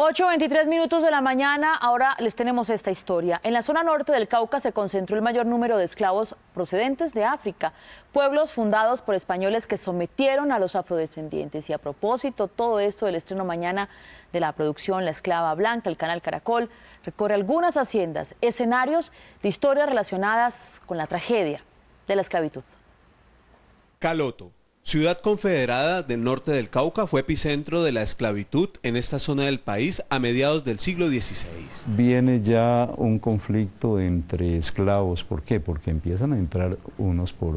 8.23 minutos de la mañana, ahora les tenemos esta historia. En la zona norte del Cauca se concentró el mayor número de esclavos procedentes de África, pueblos fundados por españoles que sometieron a los afrodescendientes. Y a propósito, todo esto del estreno mañana de la producción La Esclava Blanca, el canal Caracol, recorre algunas haciendas, escenarios de historias relacionadas con la tragedia de la esclavitud. Caloto, Ciudad Confederada del Norte del Cauca fue epicentro de la esclavitud en esta zona del país a mediados del siglo XVI. Viene ya un conflicto entre esclavos, ¿por qué? Porque empiezan a entrar unos por,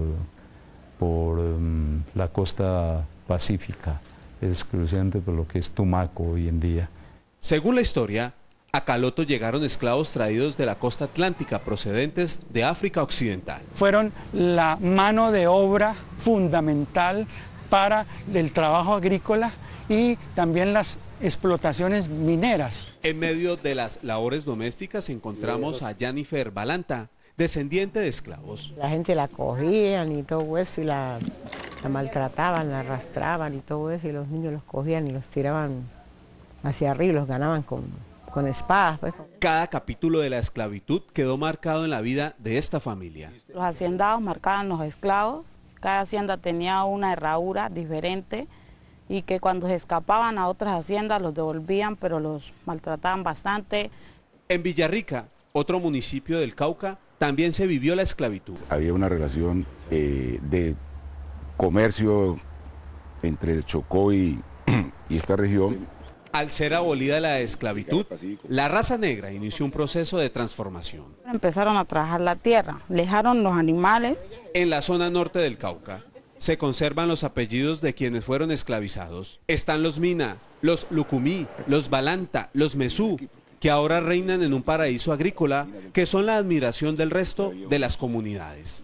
por mm, la costa pacífica, excluyente por lo que es Tumaco hoy en día. Según la historia, a Caloto llegaron esclavos traídos de la costa atlántica procedentes de África Occidental. Fueron la mano de obra fundamental para el trabajo agrícola y también las explotaciones mineras. En medio de las labores domésticas encontramos a Jennifer Balanta, descendiente de esclavos. La gente la cogían y todo eso, y la, la maltrataban, la arrastraban y todo eso, y los niños los cogían y los tiraban hacia arriba, los ganaban con, con espadas. Pues. Cada capítulo de la esclavitud quedó marcado en la vida de esta familia. Los haciendados marcaban los esclavos cada hacienda tenía una herradura diferente y que cuando se escapaban a otras haciendas los devolvían, pero los maltrataban bastante. En Villarrica, otro municipio del Cauca, también se vivió la esclavitud. Había una relación eh, de comercio entre el Chocó y, y esta región. Al ser abolida la esclavitud, la raza negra inició un proceso de transformación. Empezaron a trabajar la tierra, lejaron los animales en la zona norte del Cauca se conservan los apellidos de quienes fueron esclavizados. Están los Mina, los Lucumí, los Balanta, los Mesú, que ahora reinan en un paraíso agrícola, que son la admiración del resto de las comunidades.